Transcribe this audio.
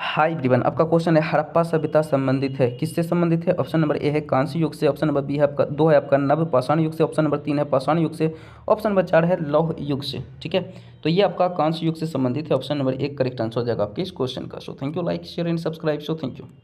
high ब्रिवन आपका question है हड़प्पा सभ्यता संबंधित है किससे संबंधित है ऑप्शन नंबर ए है कांस्य युग से ऑप्शन नंबर बी है आपका दो है आपका नव पाषाण युग से ऑप्शन नंबर तीन है पाषाण युग से ऑप्शन नंबर चार है लौह युग से ठीक है तो ये आपका कांस्य युग से संबंधित है ऑप्शन नंबर एक करेक्ट आंसर हो जाएगा आपके इस क्वेश्चन का so thank you like share and subscribe so thank you